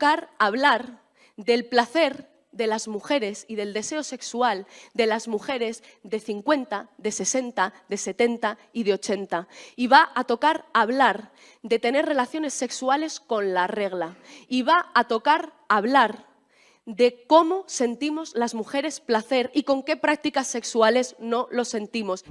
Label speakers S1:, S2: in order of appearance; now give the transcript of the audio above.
S1: tocar hablar del placer de las mujeres y del deseo sexual de las mujeres de 50, de 60, de 70 y de 80. Y va a tocar hablar de tener relaciones sexuales con la regla. Y va a tocar hablar de cómo sentimos las mujeres placer y con qué prácticas sexuales no lo sentimos.